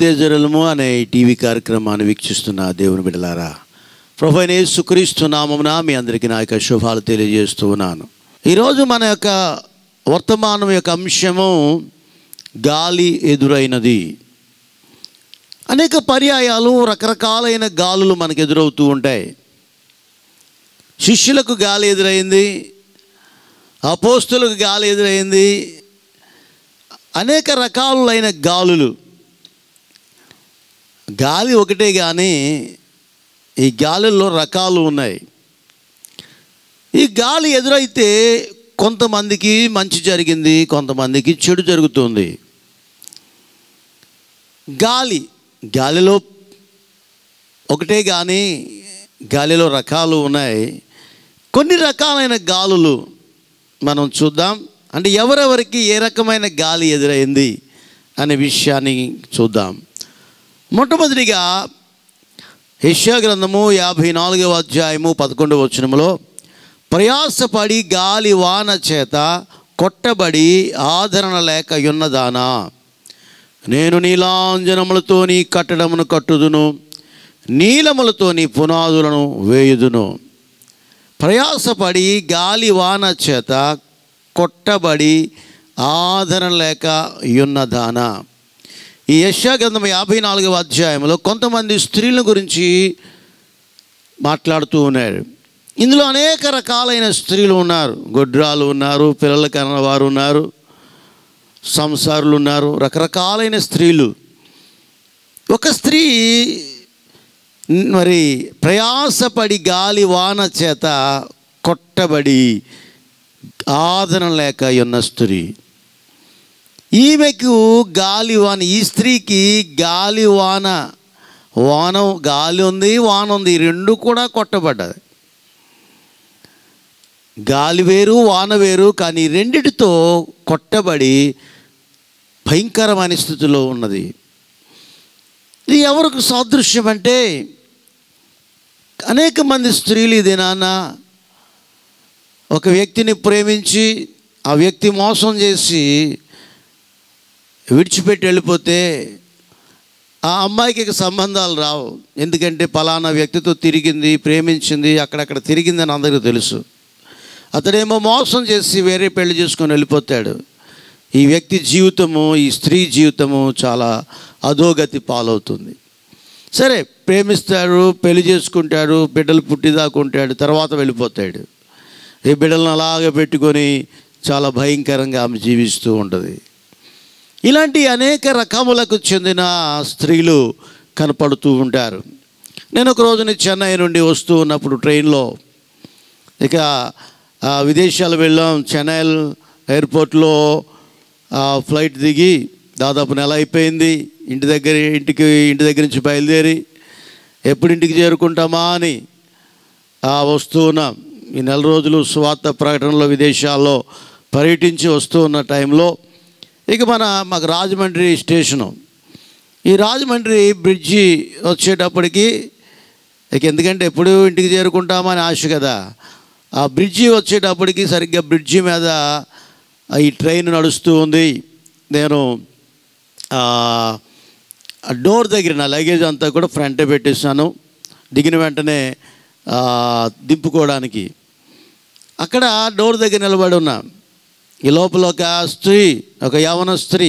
తేజరలము అనే టీవీ కార్యక్రమాన్ని వీక్షిస్తున్న దేవుని బిడలారా ప్రొఫైనే సుక్రీస్తు నామమున మీ అందరికీ నా యొక్క శుభాలు తెలియజేస్తూ ఉన్నాను ఈరోజు మన యొక్క వర్తమానం యొక్క అంశము గాలి ఎదురైనది అనేక పర్యాయాలు రకరకాలైన గాలులు మనకు ఎదురవుతూ ఉంటాయి శిష్యులకు గాలి ఎదురైంది అపోస్తులకు గాలి ఎదురైంది అనేక రకాలైన గాలులు గాలి ఒకటే కానీ ఈ గాలిలో రకాలు ఉన్నాయి ఈ గాలి ఎదురైతే కొంతమందికి మంచి జరిగింది కొంతమందికి చెడు జరుగుతుంది గాలి గాలిలో ఒకటే కానీ గాలిలో రకాలు ఉన్నాయి కొన్ని రకాలైన గాలులు మనం చూద్దాం అంటే ఎవరెవరికి ఏ రకమైన గాలి ఎదురైంది అనే విషయాన్ని చూద్దాం మొట్టమొదటిగా యష్యా గ్రంథము యాభై నాలుగవ అధ్యాయము పదకొండవ వచనంలో ప్రయాసపడి గాలి వాన చేత కొట్టబడి ఆదరణ లేక ఉన్నదానా నేను నీలాంజనములతో నీ కట్టడమును కట్టుదును నీలములతో నీ పునాదులను వేయుదును ప్రయాసపడి గాలి వాన చేత కొట్టబడి ఆదరణ లేక ఉన్నదానా ఈ గ్రంథం యాభై నాలుగవ అధ్యాయంలో కొంతమంది స్త్రీల గురించి మాట్లాడుతూ ఉన్నారు ఇందులో అనేక రకాలైన స్త్రీలు ఉన్నారు గొడ్రాలు ఉన్నారు పిల్లల కన్నవారు ఉన్నారు సంసారులు ఉన్నారు రకరకాలైన స్త్రీలు ఒక స్త్రీ మరి ప్రయాసపడి గాలి వాన చేత కొట్టబడి ఆదరణ లేక ఉన్న స్త్రీ ఈమెకు గాలి వాన ఈ స్త్రీకి వాన వాన గాలి ఉంది వాన ఉంది రెండు కూడా కొట్టబడ్డది గాలి వేరు వాన వేరు కానీ రెండిటితో కొట్టబడి భయంకరమైన స్థితిలో ఉన్నది ఇది ఎవరికి సాదృశ్యం అంటే అనేక మంది స్త్రీలు ఇది నాన్న ఒక వ్యక్తిని ప్రేమించి ఆ వ్యక్తి మోసం చేసి విడిచిపెట్టి వెళ్ళిపోతే ఆ అమ్మాయికి సంబంధాలు రావు ఎందుకంటే పలానా వ్యక్తితో తిరిగింది ప్రేమించింది అక్కడక్కడ తిరిగిందని అందరికీ తెలుసు అతడేమో మోసం చేసి వేరే పెళ్లి చేసుకొని వెళ్ళిపోతాడు ఈ వ్యక్తి జీవితము ఈ స్త్రీ జీవితము చాలా అధోగతి పాలవుతుంది సరే ప్రేమిస్తాడు పెళ్లి చేసుకుంటాడు బిడ్డలు పుట్టిదాకుంటాడు తర్వాత వెళ్ళిపోతాడు ఈ బిడ్డలను అలాగ పెట్టుకొని చాలా భయంకరంగా ఆమె జీవిస్తూ ఉంటుంది ఇలాంటి అనేక రకములకు చెందిన స్త్రీలు కనపడుతూ ఉంటారు నేను ఒక రోజున చెన్నై నుండి వస్తూ ఉన్నప్పుడు ట్రైన్లో ఇక విదేశాలు వెళ్ళాం చెన్నై ఎయిర్పోర్ట్లో ఫ్లైట్ దిగి దాదాపు నెల అయిపోయింది ఇంటి దగ్గర ఇంటికి ఇంటి దగ్గర నుంచి బయలుదేరి ఎప్పుడు ఇంటికి చేరుకుంటామా అని వస్తూ ఉన్నాం ఈ నెల రోజులు స్వార్థ ప్రకటనలో విదేశాల్లో పర్యటించి వస్తూ ఉన్న టైంలో ఇక మన మాకు రాజమండ్రి స్టేషను ఈ రాజమండ్రి బ్రిడ్జి వచ్చేటప్పటికి ఇక ఎందుకంటే ఎప్పుడు ఇంటికి చేరుకుంటామని ఆశ కదా ఆ బ్రిడ్జి వచ్చేటప్పటికి సరిగ్గా బ్రిడ్జి మీద ఈ ట్రైన్ నడుస్తూ ఉంది నేను డోర్ దగ్గర నా లగేజ్ అంతా కూడా ఫ్రంట్ పెట్టేసాను దిగిన వెంటనే దింపుకోవడానికి అక్కడ డోర్ దగ్గర నిలబడి ఉన్నా ఈ లోపల ఒక స్త్రీ ఒక యవన స్త్రీ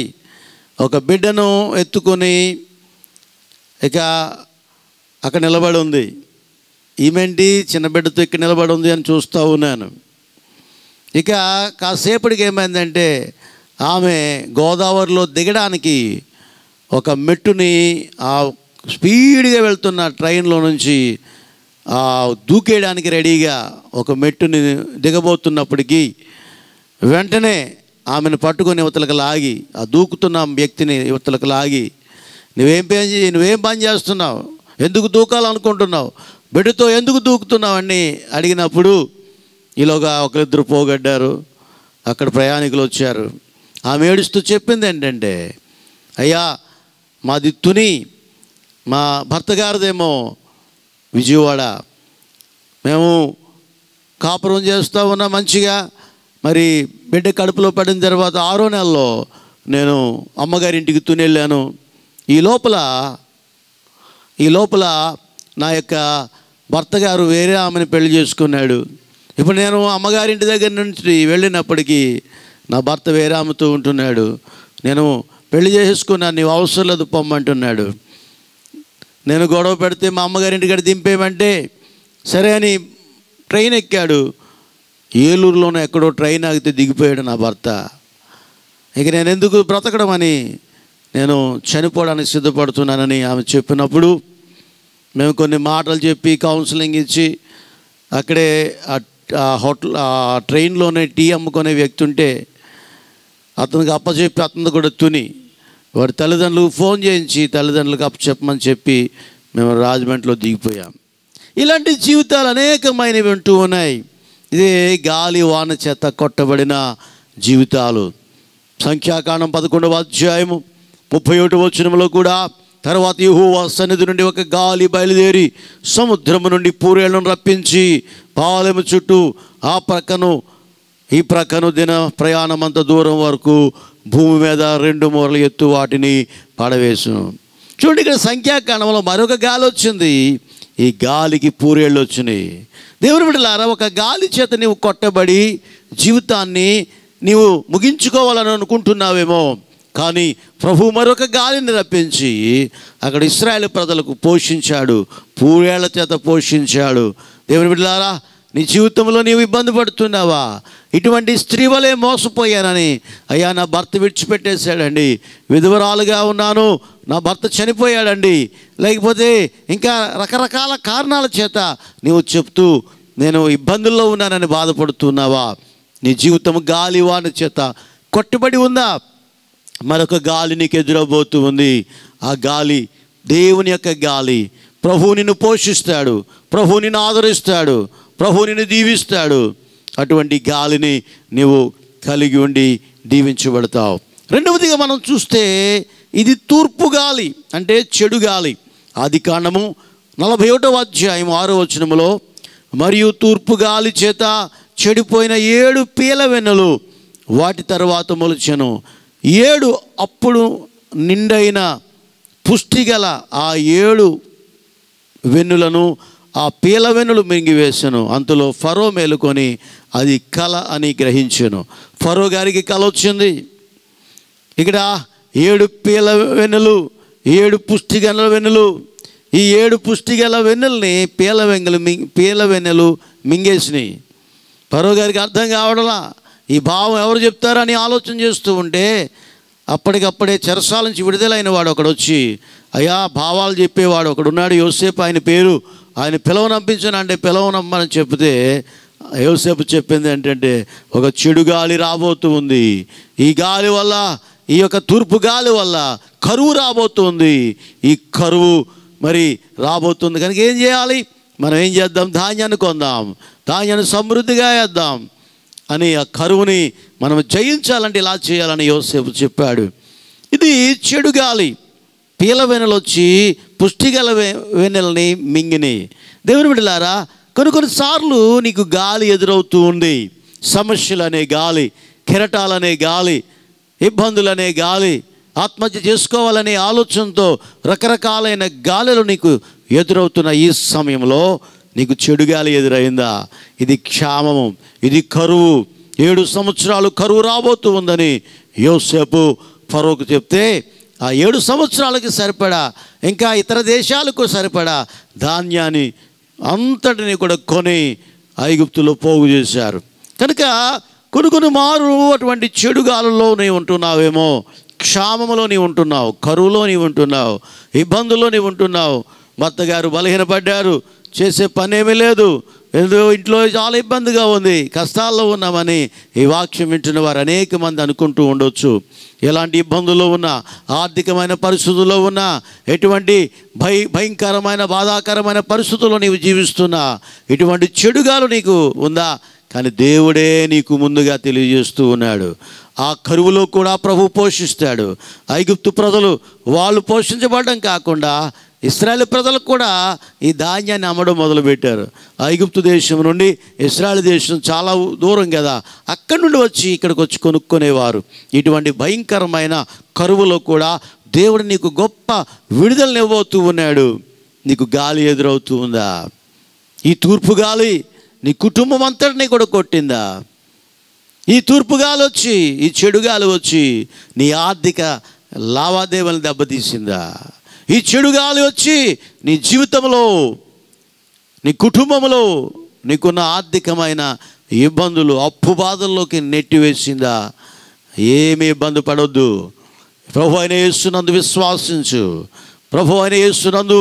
ఒక బిడ్డను ఎత్తుకొని ఇక అక్కడ నిలబడి ఉంది ఈమెంటి చిన్న బిడ్డతో ఇక్కడ నిలబడి ఉంది అని చూస్తూ ఉన్నాను ఇక కాసేపటికి ఏమైందంటే ఆమె గోదావరిలో దిగడానికి ఒక మెట్టుని ఆ స్పీడ్గా వెళ్తున్న ట్రైన్లో నుంచి దూకేయడానికి రెడీగా ఒక మెట్టుని దిగబోతున్నప్పటికీ వెంటనే ఆమెను పట్టుకొని యువతలకు లాగి ఆ దూకుతున్న వ్యక్తిని యువతలకు లాగి నువ్వేం పని నువ్వేం పని చేస్తున్నావు ఎందుకు దూకాలనుకుంటున్నావు బిడ్డతో ఎందుకు దూకుతున్నావు అని అడిగినప్పుడు ఈలోగా ఒకరిద్దరు పోగడ్డారు అక్కడ ప్రయాణికులు వచ్చారు ఆమె ఏడుస్తూ చెప్పింది ఏంటంటే అయ్యా మాది తుని మా భర్త గారిదేమో విజయవాడ మేము కాపురం చేస్తూ ఉన్నా మంచిగా మరి బిడ్డ కడుపులో పడిన తర్వాత ఆరో నెలలో నేను అమ్మగారింటికి తునెళ్ళాను ఈ లోపల ఈ లోపల నా యొక్క భర్త గారు వేరే ఆమెను పెళ్లి చేసుకున్నాడు ఇప్పుడు నేను అమ్మగారింటి దగ్గర నుంచి వెళ్ళినప్పటికీ నా భర్త వేరే ఆమెతో ఉంటున్నాడు నేను పెళ్లి చేసుకున్నాను నీవు అవసరం లేదు పొమ్మంటున్నాడు నేను గొడవ పెడితే మా అమ్మగారింటి కాడ దింపేమంటే సరే అని ట్రైన్ ఎక్కాడు ఏలూరులోనో ఎక్కడో ట్రైన్ ఆగితే దిగిపోయాడు నా భర్త ఇక నేను ఎందుకు బ్రతకడం అని నేను చనిపోవడానికి సిద్ధపడుతున్నానని ఆమె చెప్పినప్పుడు మేము కొన్ని మాటలు చెప్పి కౌన్సిలింగ్ ఇచ్చి అక్కడే ఆ హోటల్ ఆ ట్రైన్లోనే టీ అమ్ముకునే వ్యక్తి ఉంటే అతనికి అప్పచెప్పి అతను కూడా తుని వాడి తల్లిదండ్రులకు ఫోన్ చేయించి తల్లిదండ్రులకు అప్పచెప్పమని చెప్పి మేము రాజమండ్రిలో దిగిపోయాం ఇలాంటి జీవితాలు అనేకమైనవి ఉంటూ ఉన్నాయి ఇదే గాలి వాన చేత కొట్టబడిన జీవితాలు సంఖ్యాకాండం పదకొండవ అధ్యాయము ముప్పై ఒకటి వచ్చినంలో కూడా తర్వాత యహోవా సన్నిధి నుండి ఒక గాలి బయలుదేరి సముద్రము నుండి పూరేళ్లను రప్పించి పాలెము చుట్టూ ఆ ప్రక్కను ఈ ప్రక్కను దిన ప్రయాణం అంత దూరం వరకు భూమి మీద రెండు మూరలు ఎత్తు వాటిని పడవేసు చూడండి ఇక్కడ సంఖ్యాకాండంలో మరొక గాలి వచ్చింది ఈ గాలికి పూరేళ్ళు వచ్చినాయి దేవుని బిడ్డలారా ఒక గాలి చేత నీవు కొట్టబడి జీవితాన్ని నీవు ముగించుకోవాలని అనుకుంటున్నావేమో కానీ ప్రభు మరొక గాలిని రప్పించి అక్కడ ఇస్రాయేల్ ప్రజలకు పోషించాడు పూరేళ్ల చేత పోషించాడు దేవుని బిడ్డలారా నీ జీవితంలో నీవు ఇబ్బంది పడుతున్నావా ఇటువంటి స్త్రీ వలె మోసపోయానని అయ్యా నా భర్త విడిచిపెట్టేశాడండి విధవరాలుగా ఉన్నాను నా భర్త చనిపోయాడండి లేకపోతే ఇంకా రకరకాల కారణాల చేత నీవు చెప్తూ నేను ఇబ్బందుల్లో ఉన్నానని బాధపడుతున్నావా నీ జీవితం గాలివాన చేత కొట్టుబడి ఉందా మరొక గాలి నీకు ఎదురబోతూ ఉంది ఆ గాలి దేవుని యొక్క గాలి ప్రభువు నిన్ను పోషిస్తాడు ప్రభువు నిన్ను ఆదరిస్తాడు ప్రభు నిన్ను దీవిస్తాడు అటువంటి గాలిని నీవు కలిగి ఉండి దీవించబడతావు రెండవదిగా మనం చూస్తే ఇది తూర్పు గాలి అంటే చెడు గాలి ఆది కాండము నలభై ఒకటవ అధ్యాయం ఆరో వచనములో మరియు తూర్పు గాలి చేత చెడిపోయిన ఏడు పీల వెన్నులు వాటి తర్వాత మొలిచను ఏడు అప్పుడు నిండైన పుష్టిగల ఆ ఏడు వెన్నులను ఆ పీలవెనులు మింగివేశాను అంతలో ఫరో మేలుకొని అది కళ అని గ్రహించాను ఫరో గారికి కళ వచ్చింది ఇక్కడ ఏడు పీల వెన్నులు ఏడు పుష్టిగల వెన్నులు ఈ ఏడు పుష్టిగల వెన్నుల్ని పీల వెంగలు మింగ్ పీల వెన్నెలు మింగేసినాయి ఫరో గారికి అర్థం కావడలా ఈ భావం ఎవరు చెప్తారని ఆలోచన చేస్తూ ఉంటే అప్పటికప్పుడే చెరసాల నుంచి విడుదలైన వాడు ఒకడు వచ్చి అయా భావాలు చెప్పేవాడు ఒకడున్నాడు యోసేపు ఆయన పేరు ఆయన పిలవనంపించను అంటే పిలవనమ్మని చెప్తే యోసేపు చెప్పింది ఏంటంటే ఒక చెడు గాలి రాబోతు ఉంది ఈ గాలి వల్ల ఈ యొక్క తూర్పు గాలి వల్ల కరువు రాబోతుంది ఈ కరువు మరి రాబోతుంది కనుక ఏం చేయాలి మనం ఏం చేద్దాం ధాన్యాన్ని కొందాం ధాన్యాన్ని సమృద్ధిగా వేద్దాం అని ఆ కరువుని మనం జయించాలంటే ఇలా చేయాలని యోసేపు చెప్పాడు ఇది చెడు గాలి పీలవెనెలు వచ్చి పుష్టిగల వెన్నెలని మింగిని దేవుని బిడ్డలారా కొన్ని కొన్నిసార్లు నీకు గాలి ఎదురవుతూ ఉంది సమస్యలనే గాలి కెరటాలనే గాలి ఇబ్బందులనే గాలి ఆత్మహత్య చేసుకోవాలనే ఆలోచనతో రకరకాలైన గాలిలు నీకు ఎదురవుతున్న ఈ సమయంలో నీకు చెడుగాలి ఎదురైందా ఇది క్షామము ఇది కరువు ఏడు సంవత్సరాలు కరువు రాబోతూ ఉందని యోసేపు ఫరోకు చెప్తే ఆ ఏడు సంవత్సరాలకి సరిపడా ఇంకా ఇతర దేశాలకు సరిపడా ధాన్యాన్ని అంతటిని కూడా కొని ఐగుప్తులో పోగు చేశారు కనుక కొన్ని కొన్ని మారు అటువంటి చెడుగాలలో ఉంటున్నావేమో క్షామంలో ఉంటున్నావు కరువులో ఉంటున్నావు ఇబ్బందుల్లో ఉంటున్నావు భర్త గారు బలహీనపడ్డారు చేసే పనేమీ లేదు ఎందుకు ఇంట్లో చాలా ఇబ్బందిగా ఉంది కష్టాల్లో ఉన్నామని ఈ వాక్యం వింటున్న వారు అనేక మంది అనుకుంటూ ఉండొచ్చు ఎలాంటి ఇబ్బందుల్లో ఉన్నా ఆర్థికమైన పరిస్థితుల్లో ఉన్నా ఎటువంటి భయ భయంకరమైన బాధాకరమైన పరిస్థితుల్లో నీవు జీవిస్తున్నా ఇటువంటి చెడుగాలు నీకు ఉందా కానీ దేవుడే నీకు ముందుగా తెలియజేస్తూ ఉన్నాడు ఆ కరువులో కూడా ప్రభు పోషిస్తాడు ఐగుప్తు ప్రజలు వాళ్ళు పోషించబడడం కాకుండా ఇస్రాయల్ ప్రజలు కూడా ఈ ధాన్యాన్ని అమ్మడం మొదలుపెట్టారు ఐగుప్తు దేశం నుండి ఇస్రాయల్ దేశం చాలా దూరం కదా అక్కడి నుండి వచ్చి ఇక్కడికి వచ్చి కొనుక్కునేవారు ఇటువంటి భయంకరమైన కరువులో కూడా దేవుడు నీకు గొప్ప ఇవ్వవుతూ ఉన్నాడు నీకు గాలి ఎదురవుతూ ఉందా ఈ తూర్పు గాలి నీ కుటుంబం అంతటినీ కూడా కొట్టిందా ఈ తూర్పు గాలి వచ్చి ఈ చెడు గాలి వచ్చి నీ ఆర్థిక లావాదేవీలను దెబ్బతీసిందా ఈ చెడు గాలి వచ్చి నీ జీవితంలో నీ కుటుంబంలో నీకున్న ఆర్థికమైన ఇబ్బందులు అప్పు బాధల్లోకి నెట్టివేసిందా ఏమి ఇబ్బంది పడొద్దు ప్రభు అయిన వేస్తున్నందు విశ్వాసించు ప్రభు అయిన వేస్తున్నందు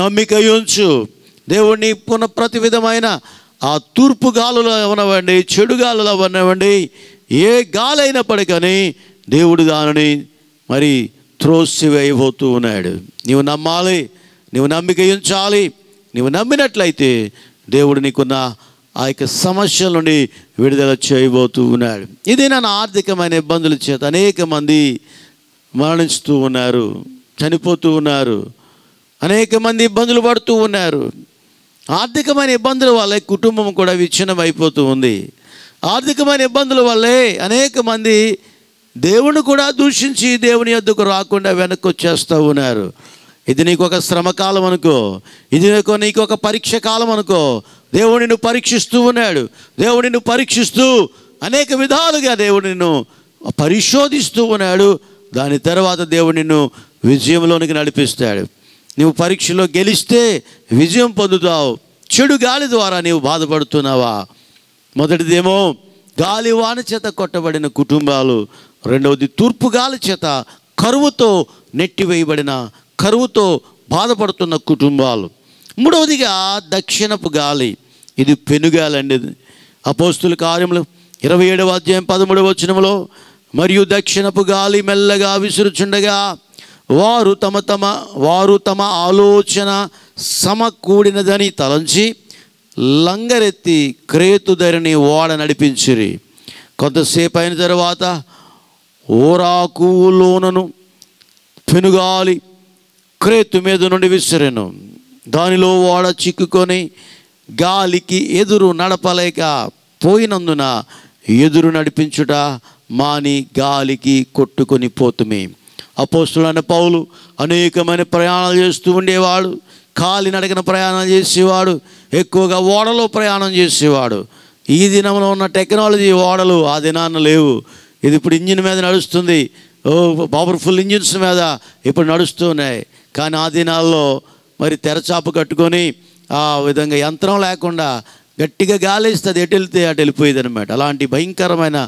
నమ్మిక ఉంచు దేవుడిని పునః ప్రతి విధమైన ఆ తూర్పు గాలులు అవనవ్వండి చెడు గాలులు అవనవ్వండి ఏ గాలైనప్పటికీ దేవుడు దానిని మరి త్రోసివేయబోతూ ఉన్నాడు నీవు నమ్మాలి నీవు నమ్మిక ఉంచాలి నీవు నమ్మినట్లయితే దేవుడు నీకున్న ఆ యొక్క సమస్యల నుండి విడుదల చేయబోతూ ఉన్నాడు ఇది నన్ను ఆర్థికమైన ఇబ్బందుల చేత అనేక మంది మరణిస్తూ ఉన్నారు చనిపోతూ ఉన్నారు అనేక మంది ఇబ్బందులు పడుతూ ఉన్నారు ఆర్థికమైన ఇబ్బందుల వల్లే కుటుంబం కూడా విచ్ఛిన్నమైపోతూ ఉంది ఆర్థికమైన ఇబ్బందుల వల్లే అనేక మంది దేవుని కూడా దూషించి దేవుని వద్దకు రాకుండా వెనక్కి వచ్చేస్తూ ఉన్నారు ఇది నీకు ఒక శ్రమకాలం అనుకో ఇది నీకు నీకు ఒక పరీక్ష కాలం అనుకో దేవుడు నిన్ను పరీక్షిస్తూ ఉన్నాడు దేవుడు నిన్ను పరీక్షిస్తూ అనేక విధాలుగా దేవుడు నిన్ను పరిశోధిస్తూ ఉన్నాడు దాని తర్వాత దేవుడు నిన్ను విజయంలోనికి నడిపిస్తాడు నువ్వు పరీక్షలో గెలిస్తే విజయం పొందుతావు చెడు గాలి ద్వారా నీవు బాధపడుతున్నావా మొదటిదేమో గాలి వాణి చేత కొట్టబడిన కుటుంబాలు రెండవది తూర్పు గాలి చేత కరువుతో నెట్టివేయబడిన కరువుతో బాధపడుతున్న కుటుంబాలు మూడవదిగా దక్షిణపు గాలి ఇది పెనుగాలండి అపోస్తుల కార్యములు ఇరవై ఏడవ అధ్యాయం పదమూడవ వచనంలో మరియు దక్షిణపు గాలి మెల్లగా విసురుచుండగా వారు తమ తమ వారు తమ ఆలోచన సమకూడినదని తలంచి లంగరెత్తి క్రేతుధరిని ఓడ నడిపించిరి కొంతసేపు అయిన తర్వాత ఓరాకులోనను పెనుగాలి క్రేతు మీద నుండి విసిరెను దానిలో ఓడ చిక్కుకొని గాలికి ఎదురు నడపలేక పోయినందున ఎదురు నడిపించుట మాని గాలికి కొట్టుకొని పోతుమే అపోస్తులైన పౌలు అనేకమైన ప్రయాణాలు చేస్తూ ఉండేవాడు కాలి నడకన ప్రయాణం చేసేవాడు ఎక్కువగా ఓడలో ప్రయాణం చేసేవాడు ఈ దినంలో ఉన్న టెక్నాలజీ ఓడలు ఆ దినాన్ని లేవు ఇది ఇప్పుడు ఇంజిన్ మీద నడుస్తుంది ఓ పవర్ఫుల్ ఇంజిన్స్ మీద ఇప్పుడు నడుస్తున్నాయి కానీ ఆ దినాల్లో మరి తెరచాపు కట్టుకొని ఆ విధంగా యంత్రం లేకుండా గట్టిగా గాలిస్తుంది ఎటు వెళ్తే అటు వెళ్ళిపోయేది అనమాట అలాంటి భయంకరమైన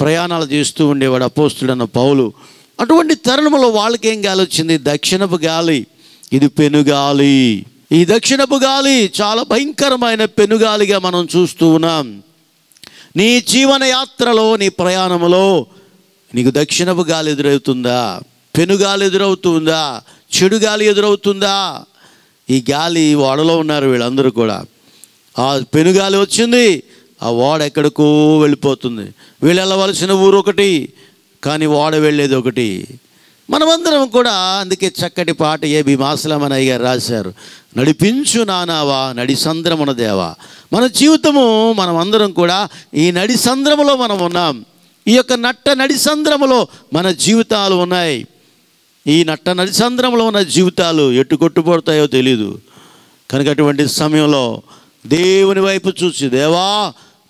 ప్రయాణాలు చేస్తూ ఉండేవాడు అపోస్తుడన్న పౌలు అటువంటి తరుణంలో వాళ్ళకేం గాలి వచ్చింది దక్షిణపు గాలి ఇది పెనుగాలి ఈ దక్షిణపు గాలి చాలా భయంకరమైన పెనుగాలిగా మనం చూస్తూ ఉన్నాం నీ జీవనయాత్రలో నీ ప్రయాణంలో నీకు దక్షిణపు గాలి ఎదురవుతుందా పెనుగాలి ఎదురవుతుందా చెడు గాలి ఎదురవుతుందా ఈ గాలి ఓడలో ఉన్నారు వీళ్ళందరూ కూడా ఆ పెనుగాలి వచ్చింది ఆ ఓడ ఎక్కడికో వెళ్ళిపోతుంది వీళ్ళు వెళ్ళవలసిన ఊరు ఒకటి కానీ ఓడ వెళ్ళేది ఒకటి మనమందరం కూడా అందుకే చక్కటి పాట ఏ భీమాసలమనయ్య గారు రాశారు నడిపించు నానావా నడిసంద్రమున దేవా మన జీవితము మనమందరం కూడా ఈ నడిసంద్రములో మనం ఉన్నాం ఈ యొక్క నట్ట నడిసంద్రములో మన జీవితాలు ఉన్నాయి ఈ నట్ట నడిసంద్రములో ఉన్న జీవితాలు ఎటు కొట్టుపడతాయో తెలీదు కనుక అటువంటి సమయంలో దేవుని వైపు చూసి దేవా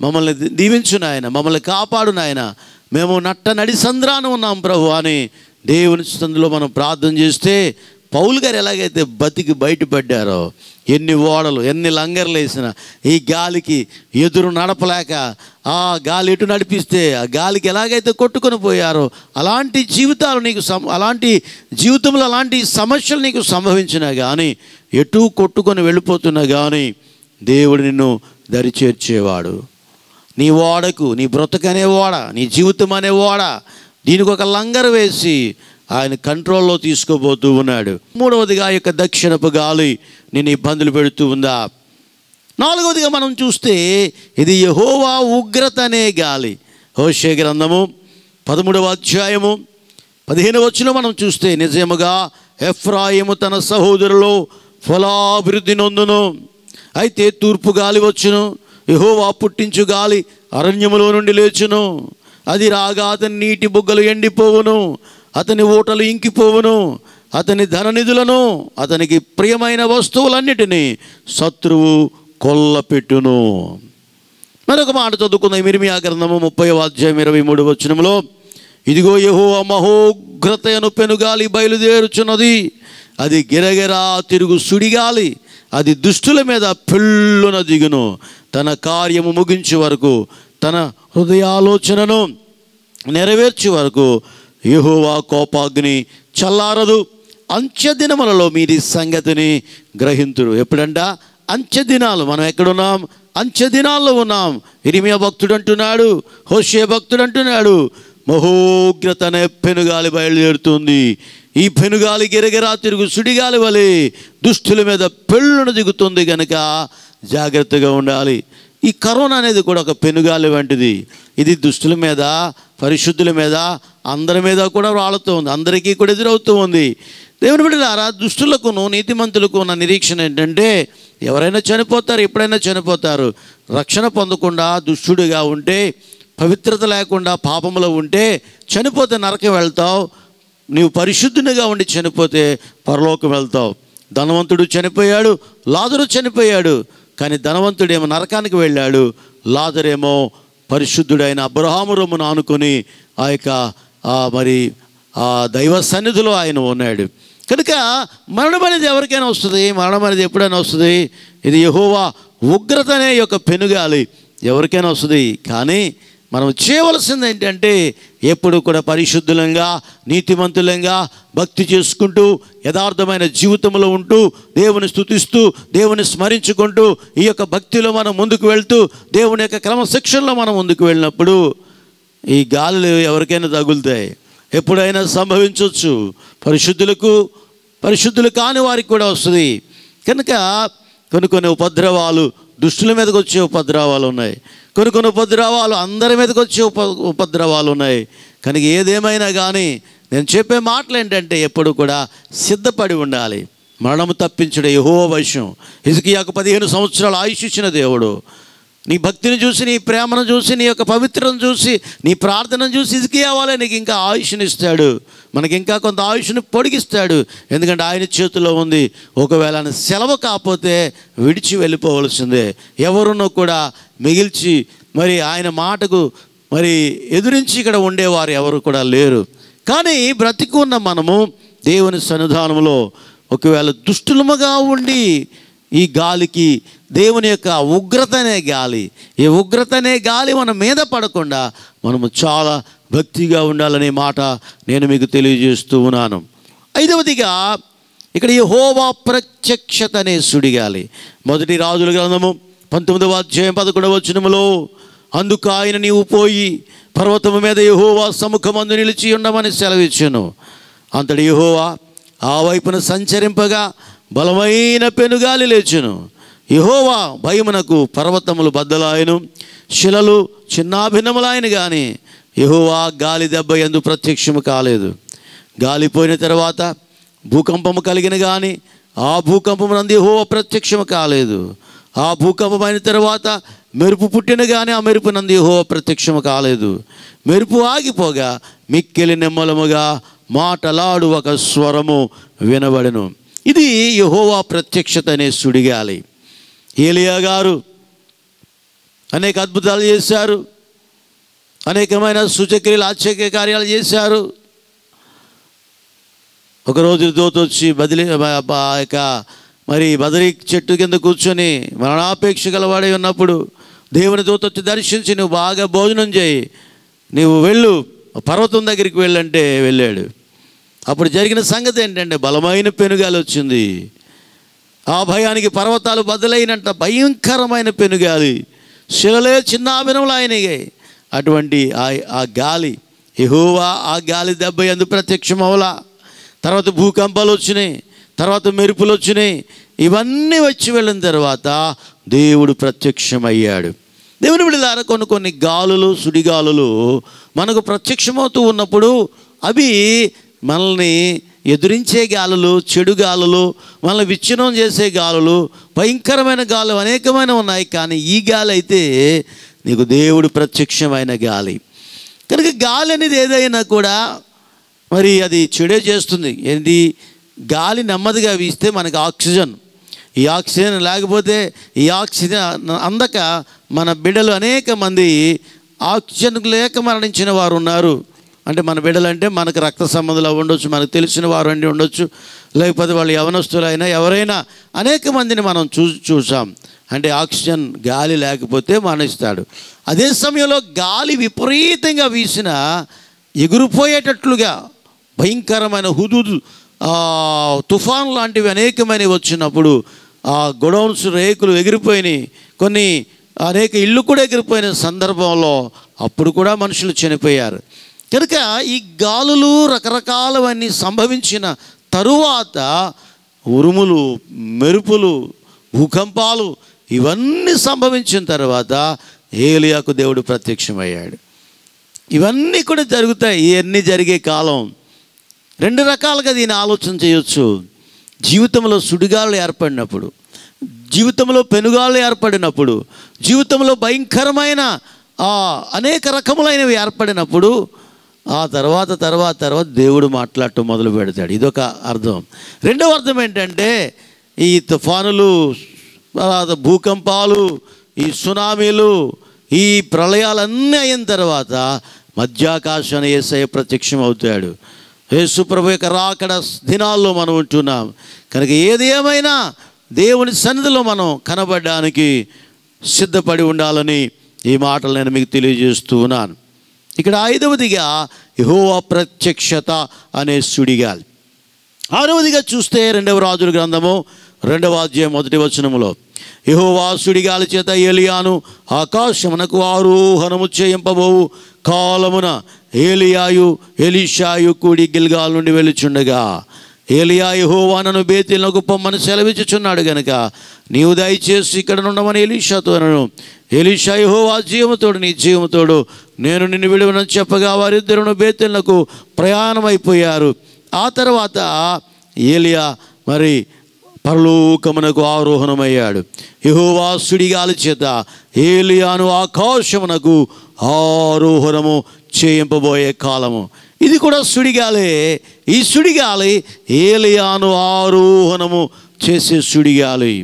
మమ్మల్ని దీవించు నాయన మమ్మల్ని కాపాడు నాయన మేము నట్ట నడిసంద్రాన ఉన్నాం ప్రభు అని దేవుని స్థందులో మనం ప్రార్థన చేస్తే పౌలు గారు ఎలాగైతే బతికి బయటపడ్డారో ఎన్ని ఓడలు ఎన్ని లంగర్లు వేసినా ఈ గాలికి ఎదురు నడపలేక ఆ గాలి ఎటు నడిపిస్తే ఆ గాలికి ఎలాగైతే కొట్టుకొని పోయారో అలాంటి జీవితాలు నీకు అలాంటి జీవితంలో అలాంటి సమస్యలు నీకు సంభవించినా కానీ ఎటు కొట్టుకొని వెళ్ళిపోతున్నా కానీ దేవుడు నిన్ను దరిచేర్చేవాడు నీ ఓడకు నీ బ్రతకనే ఓడ నీ జీవితం అనే ఓడ దీనికి ఒక లంగర్ వేసి ఆయన కంట్రోల్లో తీసుకోబోతూ ఉన్నాడు మూడవదిగా యొక్క దక్షిణపు గాలి నేను ఇబ్బందులు పెడుతూ ఉందా నాలుగవదిగా మనం చూస్తే ఇది యహోవా ఉగ్రత అనే గాలి హోషే గ్రంథము పదమూడవ అధ్యాయము పదిహేను వచ్చిన మనం చూస్తే నిజముగా ఎఫ్రాయిము తన సహోదరులో ఫలాభివృద్ధి నొందును అయితే తూర్పు గాలి వచ్చును యహోవా పుట్టించు గాలి అరణ్యములో నుండి లేచును అది రాగా అతని నీటి బుగ్గలు ఎండిపోవును అతని ఓటలు ఇంకిపోవును అతని ధన నిధులను అతనికి ప్రియమైన వస్తువులన్నిటినీ శత్రువు కొల్లపెట్టును మరొక మాట చదువుకుందాం మిరిమి గ్రంథము ముప్పై అధ్యాయం ఇరవై మూడు వచ్చినంలో ఇదిగో యహో మహోగ్రతయను పెనుగాలి బయలుదేరుచున్నది అది గిరగిరా తిరుగు సుడిగాలి అది దుష్టుల మీద పెళ్ళున దిగును తన కార్యము ముగించే వరకు తన హృదయాలోచనను నెరవేర్చే వరకు యహోవా కోపాగ్ని చల్లారదు దినములలో మీరు ఈ సంగతిని గ్రహింతురు ఎప్పుడంట దినాలు మనం ఎక్కడున్నాం అంచె దినాల్లో ఉన్నాం ఇరిమియా భక్తుడు అంటున్నాడు హోషే భక్తుడు అంటున్నాడు మహోగ్రత అనే పెనుగాలి బయలుదేరుతుంది ఈ పెనుగాలి గిరగిరా తిరుగు సుడిగాలి వలి దుష్టుల మీద పెళ్ళును దిగుతుంది కనుక జాగ్రత్తగా ఉండాలి ఈ కరోనా అనేది కూడా ఒక పెనుగాలి వంటిది ఇది దుష్టుల మీద పరిశుద్ధుల మీద అందరి మీద కూడా రాలుతూ ఉంది అందరికీ కూడా ఎదురవుతూ ఉంది దేవుని బిడ్డలారా దుష్టులకును నీతిమంతులకు ఉన్న నిరీక్షణ ఏంటంటే ఎవరైనా చనిపోతారు ఎప్పుడైనా చనిపోతారు రక్షణ పొందకుండా దుష్టుడిగా ఉంటే పవిత్రత లేకుండా పాపంలో ఉంటే చనిపోతే నరకం వెళ్తావు నీవు పరిశుద్ధునిగా ఉండి చనిపోతే పరలోకం వెళ్తావు ధనవంతుడు చనిపోయాడు లాదురు చనిపోయాడు కానీ ధనవంతుడేమో నరకానికి వెళ్ళాడు లాజరేమో పరిశుద్ధుడైన అబ్రహాము రొమ్మును ఆనుకొని ఆ యొక్క మరి ఆ దైవ సన్నిధిలో ఆయన ఉన్నాడు కనుక మరణం అనేది ఎవరికైనా వస్తుంది మరణం అనేది ఎప్పుడైనా వస్తుంది ఇది యహోవా ఉగ్రత అనే యొక్క పెనుగాలి ఎవరికైనా వస్తుంది కానీ మనం చేయవలసింది ఏంటంటే ఎప్పుడు కూడా పరిశుద్ధులంగా నీతిమంతులంగా భక్తి చేసుకుంటూ యథార్థమైన జీవితంలో ఉంటూ దేవుని స్థుతిస్తూ దేవుని స్మరించుకుంటూ ఈ యొక్క భక్తిలో మనం ముందుకు వెళ్తూ దేవుని యొక్క క్రమశిక్షణలో మనం ముందుకు వెళ్ళినప్పుడు ఈ గాలులు ఎవరికైనా తగులుతాయి ఎప్పుడైనా సంభవించవచ్చు పరిశుద్ధులకు పరిశుద్ధులు కాని వారికి కూడా వస్తుంది కనుక కొన్ని కొన్ని ఉపద్రవాలు దుష్టుల మీదకి వచ్చే ఉపద్రవాలు ఉన్నాయి కొన్ని కొన్ని ఉపద్రవాలు అందరి మీదకి వచ్చే ఉప ఉపద్రవాలు ఉన్నాయి కానీ ఏదేమైనా కానీ నేను చెప్పే మాటలు ఏంటంటే ఎప్పుడు కూడా సిద్ధపడి ఉండాలి మరణము తప్పించడు యహో వైశ్యం యొక్క పదిహేను సంవత్సరాలు ఆయుష్ దేవుడు నీ భక్తిని చూసి నీ ప్రేమను చూసి నీ యొక్క పవిత్రను చూసి నీ ప్రార్థనను చూసి ఇసుకి అవ్వాలి నీకు ఇంకా ఆయుష్నిస్తాడు మనకి ఇంకా కొంత ఆయుష్ని పొడిగిస్తాడు ఎందుకంటే ఆయన చేతిలో ఉంది ఒకవేళ ఆయన సెలవు కాకపోతే విడిచి వెళ్ళిపోవలసిందే ఎవరునో కూడా మిగిల్చి మరి ఆయన మాటకు మరి ఎదురించి ఇక్కడ ఉండేవారు ఎవరు కూడా లేరు కానీ ఉన్న మనము దేవుని సన్నిధానంలో ఒకవేళ దుష్టులముగా ఉండి ఈ గాలికి దేవుని యొక్క ఉగ్రతనే గాలి ఈ ఉగ్రతనే గాలి మన మీద పడకుండా మనము చాలా భక్తిగా ఉండాలనే మాట నేను మీకు తెలియజేస్తూ ఉన్నాను ఐదవదిగా ఇక్కడ ఈ హోవా ప్రత్యక్షత అనే సుడిగాలి మొదటి రాజుల గ్రంథము పంతొమ్మిదవ అధ్యాయం పదకొండవ వచనములో అందుకు ఆయన నీవు పోయి పర్వతము మీద యహోవా సముఖమందు నిలిచి ఉండమని సెలవిచ్చాను అంతటి యహోవా ఆ వైపున సంచరింపగా బలమైన పెనుగాలి లేచును యహోవా భయమునకు పర్వతములు బద్దలాయను శిలలు చిన్నాభిన్నములాయను కానీ యహువా గాలి దెబ్బ ఎందు ప్రత్యక్షము కాలేదు గాలిపోయిన తర్వాత భూకంపము కలిగిన కానీ ఆ భూకంపం నందు యహోవా ప్రత్యక్షము కాలేదు ఆ భూకంపం అయిన తర్వాత మెరుపు పుట్టిన కానీ ఆ మెరుపు నందు యహోవా ప్రత్యక్షము కాలేదు మెరుపు ఆగిపోగా మిక్కిలి నిమ్మలముగా మాటలాడు ఒక స్వరము వినబడను ఇది యహోవా ప్రత్యక్షత అనే సుడిగాలి ఏలియా గారు అనేక అద్భుతాలు చేశారు అనేకమైన సూచక్రియలు ఆశ్చర్య కార్యాలు చేశారు ఒకరోజు దోత వచ్చి బదిలీ యొక్క మరి బదిలీ చెట్టు కింద కూర్చొని మరణాపేక్ష గలవాడే ఉన్నప్పుడు దేవుని వచ్చి దర్శించి నువ్వు బాగా భోజనం చేయి నువ్వు వెళ్ళు పర్వతం దగ్గరికి వెళ్ళంటే వెళ్ళాడు అప్పుడు జరిగిన సంగతి ఏంటంటే బలమైన పెనుగాలి వచ్చింది ఆ భయానికి పర్వతాలు బదులైనంత భయంకరమైన పెనుగాలి శిలలే చిన్నాభినములు ఆయనగాయి అటువంటి ఆ గాలి ఎహోవా ఆ గాలి దెబ్బ ఎందుకు ప్రత్యక్షం అవలా తర్వాత భూకంపాలు వచ్చినాయి తర్వాత మెరుపులు వచ్చినాయి ఇవన్నీ వచ్చి వెళ్ళిన తర్వాత దేవుడు ప్రత్యక్షమయ్యాడు దేవుని విడిలారా కొన్ని కొన్ని గాలులు సుడిగాలులు మనకు ప్రత్యక్షమవుతూ ఉన్నప్పుడు అవి మనల్ని ఎదురించే గాలులు చెడు గాలులు మనల్ని విచ్ఛిన్నం చేసే గాలులు భయంకరమైన గాలు అనేకమైన ఉన్నాయి కానీ ఈ గాలి అయితే నీకు దేవుడు ప్రత్యక్షమైన గాలి కనుక గాలి అనేది ఏదైనా కూడా మరి అది చెడే చేస్తుంది ఏంటి గాలి నెమ్మదిగా వీస్తే మనకు ఆక్సిజన్ ఈ ఆక్సిజన్ లేకపోతే ఈ ఆక్సిజన్ అందక మన బిడ్డలు అనేక మంది ఆక్సిజన్ లేక మరణించిన వారు ఉన్నారు అంటే మన బిడ్డలంటే మనకు రక్త సంబంధాలు ఉండొచ్చు మనకు తెలిసిన వారు అండి ఉండొచ్చు లేకపోతే వాళ్ళు యవనస్తులైనా ఎవరైనా అనేక మందిని మనం చూ చూసాం అంటే ఆక్సిజన్ గాలి లేకపోతే మానేస్తాడు అదే సమయంలో గాలి విపరీతంగా వీసిన ఎగురిపోయేటట్లుగా భయంకరమైన హుదు తుఫాన్ లాంటివి అనేకమైనవి వచ్చినప్పుడు ఆ గొడౌన్స్ రేకులు ఎగిరిపోయినాయి కొన్ని అనేక ఇళ్ళు కూడా ఎగిరిపోయిన సందర్భంలో అప్పుడు కూడా మనుషులు చనిపోయారు కనుక ఈ గాలులు రకరకాలవన్నీ సంభవించిన తరువాత ఉరుములు మెరుపులు భూకంపాలు ఇవన్నీ సంభవించిన తర్వాత ఏలియాకు దేవుడు ప్రత్యక్షమయ్యాడు ఇవన్నీ కూడా జరుగుతాయి ఇవన్నీ జరిగే కాలం రెండు రకాలుగా దీని ఆలోచన చేయొచ్చు జీవితంలో సుడిగాలు ఏర్పడినప్పుడు జీవితంలో పెనుగాలు ఏర్పడినప్పుడు జీవితంలో భయంకరమైన అనేక రకములైనవి ఏర్పడినప్పుడు ఆ తర్వాత తర్వాత తర్వాత దేవుడు మాట్లాడటం మొదలు పెడతాడు ఇదొక అర్థం రెండవ అర్థం ఏంటంటే ఈ తుఫానులు తర్వాత భూకంపాలు ఈ సునామీలు ఈ ప్రళయాలన్నీ అయిన తర్వాత మధ్యాకాశాన్ని ఏసయ ప్రత్యక్షం అవుతాడు సుప్రభు యొక్క రాకడ దినాల్లో మనం ఉంటున్నాం కనుక ఏది ఏమైనా దేవుని సన్నిధిలో మనం కనబడడానికి సిద్ధపడి ఉండాలని ఈ మాటలు నేను మీకు తెలియజేస్తూ ఉన్నాను ఇక్కడ ఐదవదిగా యహోవా ప్రత్యక్షత అనే సుడిగాలి ఆరవదిగా చూస్తే రెండవ రాజుల గ్రంథము రెండవ అధ్యాయం మొదటి వచనములో యహోవా సుడిగాలి చేత ఏలియాను ఆకాశమునకు ఆరోహణము చేయింపబోవు కాలమున ఏలియాయు ఎలిషాయు కూడి గిల్గాల్ నుండి వెలుచుండగా ఏలియా యహోవానను గొప్ప మన సెలవిచ్చుచున్నాడు గనక నీవు దయచేసి ఇక్కడ ఉండమని ఎలీషాతోనను ఎలీషా యహోవా జీవముతోడు నీ జీవముతోడు నేను నిన్ను విడవనని చెప్పగా వారిద్దరును బేతిలకు ప్రయాణమైపోయారు ఆ తర్వాత ఏలియా మరి పరలోకమునకు ఆరోహణమయ్యాడు యహోవా సుడిగాలి చేత ఏలియాను ఆకాశమునకు ఆరోహణము చేయింపబోయే కాలము ఇది కూడా సుడిగాలే ఈ సుడిగాలి ఏలియాను ఆరోహణము చేసే సుడిగాలి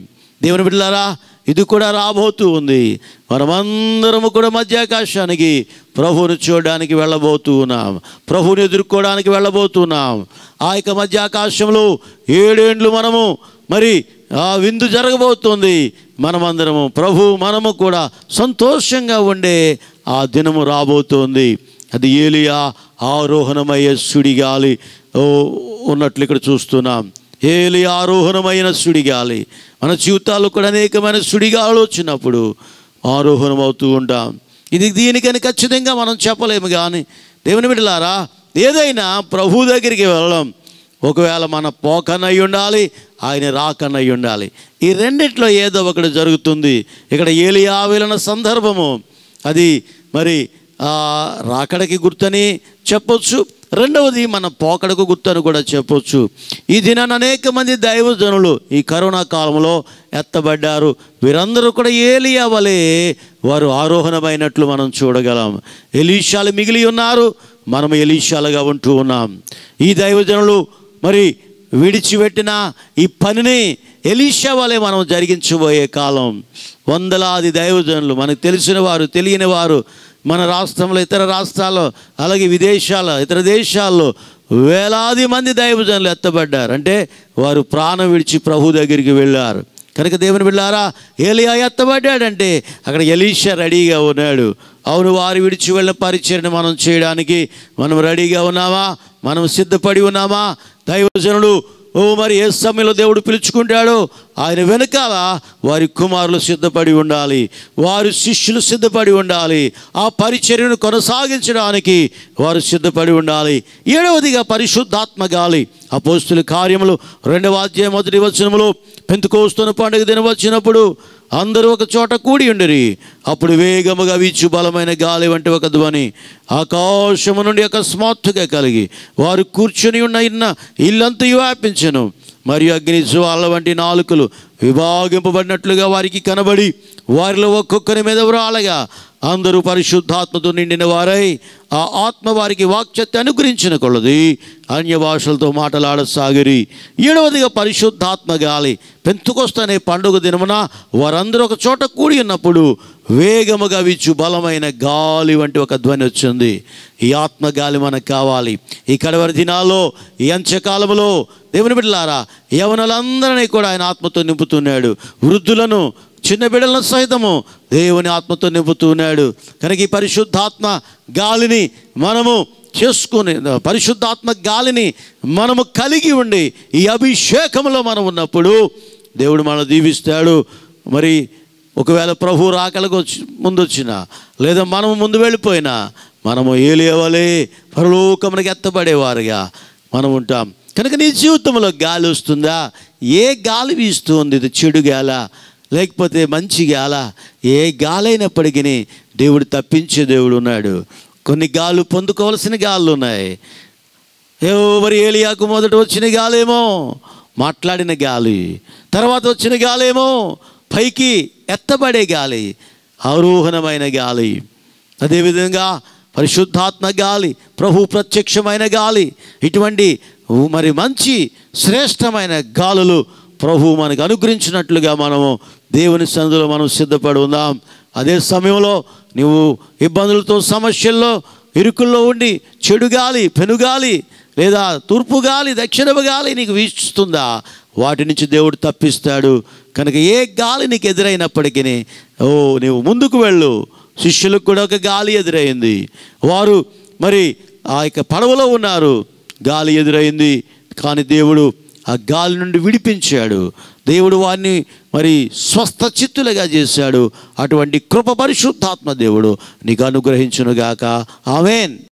దేవుని బిడ్డలారా ఇది కూడా రాబోతూ ఉంది మనమందరము కూడా మధ్యాకాశానికి ప్రభువుని చూడడానికి వెళ్ళబోతూ ఉన్నాం ప్రభువుని ఎదుర్కోవడానికి వెళ్ళబోతున్నాం ఆ యొక్క మధ్యాకాశంలో ఏడేండ్లు మనము మరి ఆ విందు జరగబోతుంది మనమందరము ప్రభు మనము కూడా సంతోషంగా ఉండే ఆ దినము రాబోతోంది అది ఏలియా ఆరోహణమయ్యే సుడిగాలి ఉన్నట్లు ఇక్కడ చూస్తున్నాం ఏలి ఆరోహణమైన సుడిగాలి మన జీవితాల్లో కూడా అనేకమైన సుడిగాలు వచ్చినప్పుడు ఆరోహణం అవుతూ ఉంటాం ఇది దీనికని ఖచ్చితంగా మనం చెప్పలేము కానీ దేవుని బిడ్డలారా ఏదైనా ప్రభు దగ్గరికి వెళ్ళడం ఒకవేళ మన పోకనై ఉండాలి ఆయన రాకనై ఉండాలి ఈ రెండిట్లో ఏదో ఒకటి జరుగుతుంది ఇక్కడ ఏలియా వెళ్ళిన సందర్భము అది మరి రాకడకి గుర్తని చెప్పొచ్చు రెండవది మన పోకడకు గుర్తని కూడా చెప్పొచ్చు ఈ దినాన్ని అనేక మంది దైవజనులు ఈ కరోనా కాలంలో ఎత్తబడ్డారు వీరందరూ కూడా అవ్వలే వారు ఆరోహణమైనట్లు మనం చూడగలం ఎలీషాలు మిగిలి ఉన్నారు మనం ఎలీషాలుగా ఉంటూ ఉన్నాం ఈ దైవజనులు మరి విడిచిపెట్టిన ఈ పనిని ఎలీషా వలె మనం జరిగించబోయే కాలం వందలాది దైవజనులు మనకు తెలిసిన వారు తెలియని వారు మన రాష్ట్రంలో ఇతర రాష్ట్రాల్లో అలాగే విదేశాల్లో ఇతర దేశాల్లో వేలాది మంది దైవజనులు ఎత్తబడ్డారు అంటే వారు ప్రాణం విడిచి ప్రభు దగ్గరికి వెళ్ళారు కనుక దేవుని బిళ్ళారా ఏలియా ఎత్తబడ్డాడంటే అక్కడ ఎలీషా రెడీగా ఉన్నాడు అవును వారు విడిచి వెళ్ళిన పరిచయం మనం చేయడానికి మనం రెడీగా ఉన్నామా మనం సిద్ధపడి ఉన్నామా దైవజనుడు ఓ మరి ఏ సమయంలో దేవుడు పిలుచుకుంటాడో ఆయన వెనకాల వారి కుమారులు సిద్ధపడి ఉండాలి వారి శిష్యులు సిద్ధపడి ఉండాలి ఆ పరిచర్యను కొనసాగించడానికి వారు సిద్ధపడి ఉండాలి ఏడవదిగా పరిశుద్ధాత్మ గాలి పోస్తుల కార్యములు రెండవ అధ్యాయ మొదటి వచనములో పెంతుకోస్తున్న పండుగ దినవచ్చినప్పుడు వచ్చినప్పుడు అందరూ ఒక చోట కూడి ఉండరి అప్పుడు వేగముగా వీచు బలమైన గాలి వంటి ఒక ధ్వని ఆకాశము నుండి అకస్మాత్తుగా కలిగి వారు కూర్చుని ఉన్న ఇన్న ఇల్లంతా వ్యాపించను మరియు అగ్ని జ్వాల వంటి నాలుకలు విభాగింపబడినట్లుగా వారికి కనబడి వారిలో ఒక్కొక్కరి మీద వ్రాలగా అందరూ పరిశుద్ధాత్మతో నిండిన వారై ఆ ఆత్మ వారికి వాక్చత్తి అనుగ్రహించిన కొలది అన్య భాషలతో మాటలాడసాగిరి ఏడవదిగా పరిశుద్ధాత్మ గాలి పెంతుకొస్తనే పండుగ దినమున వారందరూ ఒక చోట కూడి ఉన్నప్పుడు వేగముగా విచ్చు బలమైన గాలి వంటి ఒక ధ్వని వచ్చింది ఈ ఆత్మగాలి మనకు కావాలి ఈ కడవరి దినాల్లో ఎంచకాలంలో దేవుని బిడ్డలారా యవనలందరినీ కూడా ఆయన ఆత్మతో నింపుతున్నాడు వృద్ధులను చిన్న బిడ్డలను సైతము దేవుని ఆత్మతో నింపుతున్నాడు కనుక ఈ పరిశుద్ధాత్మ గాలిని మనము చేసుకుని పరిశుద్ధాత్మ గాలిని మనము కలిగి ఉండి ఈ అభిషేకంలో మనం ఉన్నప్పుడు దేవుడు మనం దీవిస్తాడు మరి ఒకవేళ ప్రభు రాకలకు వచ్చి ముందు వచ్చినా లేదా మనము ముందు వెళ్ళిపోయినా మనము లేవాలి పరలోకమునకి ఎత్తబడేవారుగా మనం ఉంటాం కనుక నీ జీవితంలో గాలి వస్తుందా ఏ గాలి వీస్తుంది ఇది చెడు గాల లేకపోతే మంచి గాల ఏ గాలైనప్పటికీ దేవుడు తప్పించే దేవుడు ఉన్నాడు కొన్ని గాలు పొందుకోవాల్సిన గాళ్ళు ఉన్నాయి ఎవరి ఏలియాకు మొదట వచ్చిన గాలేమో మాట్లాడిన గాలి తర్వాత వచ్చిన గాలేమో పైకి ఎత్తబడే గాలి ఆరోహణమైన గాలి అదేవిధంగా పరిశుద్ధాత్మ గాలి ప్రభు ప్రత్యక్షమైన గాలి ఇటువంటి మరి మంచి శ్రేష్టమైన గాలులు ప్రభు మనకు అనుగ్రహించినట్లుగా మనము దేవుని సందులో మనం సిద్ధపడి ఉందాం అదే సమయంలో నువ్వు ఇబ్బందులతో సమస్యల్లో ఇరుకుల్లో ఉండి చెడు గాలి పెనుగాలి లేదా తూర్పు గాలి దక్షిణపు గాలి నీకు వీస్తుందా వాటి నుంచి దేవుడు తప్పిస్తాడు కనుక ఏ గాలి నీకు ఎదురైనప్పటికీ ఓ నీవు ముందుకు వెళ్ళు శిష్యులకు కూడా ఒక గాలి ఎదురైంది వారు మరి ఆ యొక్క పడవలో ఉన్నారు గాలి ఎదురైంది కానీ దేవుడు ఆ గాలి నుండి విడిపించాడు దేవుడు వారిని మరి స్వస్థ చిత్తులుగా చేశాడు అటువంటి కృప పరిశుద్ధాత్మ దేవుడు నీకు అనుగ్రహించునుగాక ఆమెన్